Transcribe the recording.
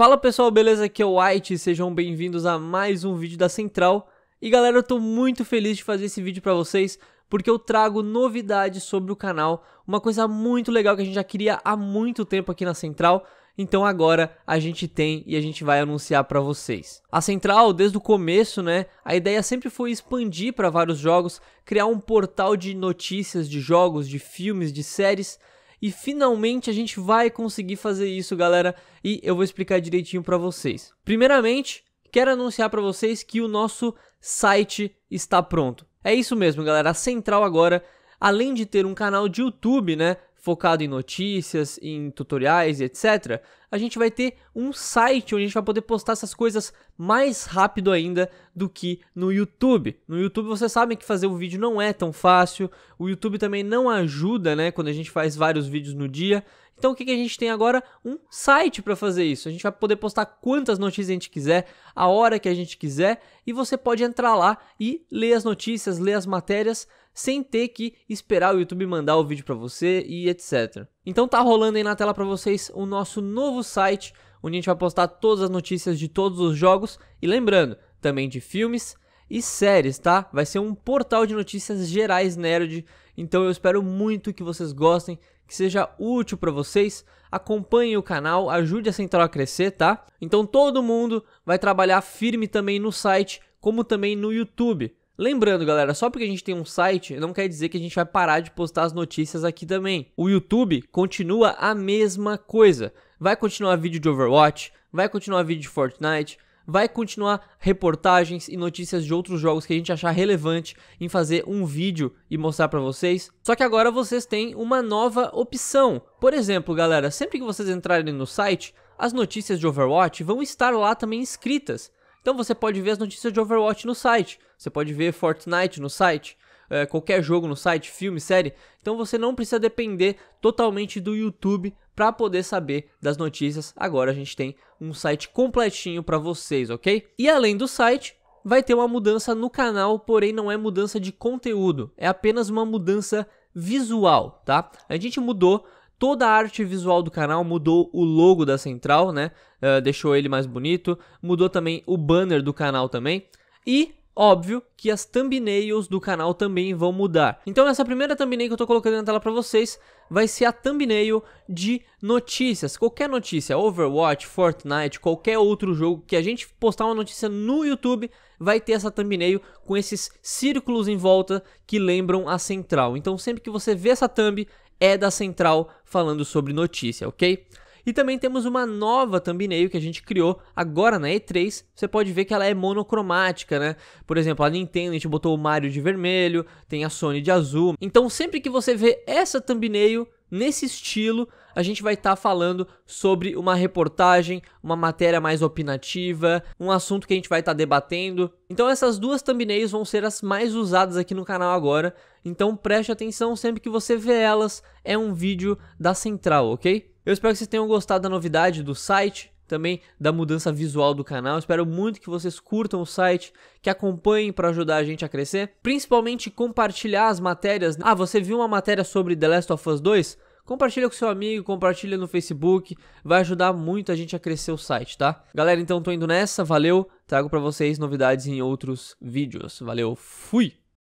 Fala pessoal, beleza? Aqui é o White, sejam bem-vindos a mais um vídeo da Central. E galera, eu tô muito feliz de fazer esse vídeo para vocês, porque eu trago novidades sobre o canal, uma coisa muito legal que a gente já queria há muito tempo aqui na Central, então agora a gente tem e a gente vai anunciar para vocês. A Central, desde o começo, né, a ideia sempre foi expandir para vários jogos, criar um portal de notícias de jogos, de filmes, de séries, e finalmente a gente vai conseguir fazer isso, galera, e eu vou explicar direitinho para vocês. Primeiramente, quero anunciar para vocês que o nosso site está pronto. É isso mesmo, galera. A Central agora, além de ter um canal de YouTube, né, focado em notícias, em tutoriais e etc., a gente vai ter um site onde a gente vai poder postar essas coisas mais rápido ainda do que no YouTube. No YouTube vocês sabem que fazer o um vídeo não é tão fácil, o YouTube também não ajuda, né, quando a gente faz vários vídeos no dia. Então o que, que a gente tem agora? Um site para fazer isso. A gente vai poder postar quantas notícias a gente quiser, a hora que a gente quiser, e você pode entrar lá e ler as notícias, ler as matérias sem ter que esperar o YouTube mandar o vídeo para você e etc. Então tá rolando aí na tela para vocês o nosso novo site, onde a gente vai postar todas as notícias de todos os jogos e lembrando, também de filmes e séries, tá? Vai ser um portal de notícias gerais nerd, então eu espero muito que vocês gostem, que seja útil para vocês. Acompanhem o canal, ajude a Central a crescer, tá? Então todo mundo vai trabalhar firme também no site, como também no YouTube. Lembrando, galera, só porque a gente tem um site, não quer dizer que a gente vai parar de postar as notícias aqui também. O YouTube continua a mesma coisa. Vai continuar vídeo de Overwatch, vai continuar vídeo de Fortnite, vai continuar reportagens e notícias de outros jogos que a gente achar relevante em fazer um vídeo e mostrar para vocês. Só que agora vocês têm uma nova opção. Por exemplo, galera, sempre que vocês entrarem no site, as notícias de Overwatch vão estar lá também escritas. Então você pode ver as notícias de Overwatch no site, você pode ver Fortnite no site, é, qualquer jogo no site, filme, série. Então você não precisa depender totalmente do YouTube para poder saber das notícias. Agora a gente tem um site completinho para vocês, ok? E além do site, vai ter uma mudança no canal, porém não é mudança de conteúdo, é apenas uma mudança visual, tá? A gente mudou toda a arte visual do canal, mudou o logo da central, né? Uh, deixou ele mais bonito, mudou também o banner do canal também. E Óbvio que as thumbnails do canal também vão mudar. Então essa primeira thumbnail que eu tô colocando na tela para vocês vai ser a thumbnail de notícias. Qualquer notícia, Overwatch, Fortnite, qualquer outro jogo que a gente postar uma notícia no YouTube, vai ter essa thumbnail com esses círculos em volta que lembram a central. Então sempre que você vê essa thumb, é da central falando sobre notícia, ok? E também temos uma nova thumbnail que a gente criou agora na E3. Você pode ver que ela é monocromática, né? Por exemplo, a Nintendo a gente botou o Mario de vermelho, tem a Sony de azul. Então sempre que você vê essa thumbnail nesse estilo, a gente vai estar tá falando sobre uma reportagem, uma matéria mais opinativa, um assunto que a gente vai estar tá debatendo. Então essas duas thumbnails vão ser as mais usadas aqui no canal agora. Então preste atenção sempre que você vê elas, é um vídeo da Central, ok? Eu espero que vocês tenham gostado da novidade do site, também da mudança visual do canal. Espero muito que vocês curtam o site, que acompanhem para ajudar a gente a crescer, principalmente compartilhar as matérias. Ah, você viu uma matéria sobre The Last of Us 2? Compartilha com seu amigo, compartilha no Facebook, vai ajudar muito a gente a crescer o site, tá? Galera, então tô indo nessa, valeu. Trago para vocês novidades em outros vídeos. Valeu, fui.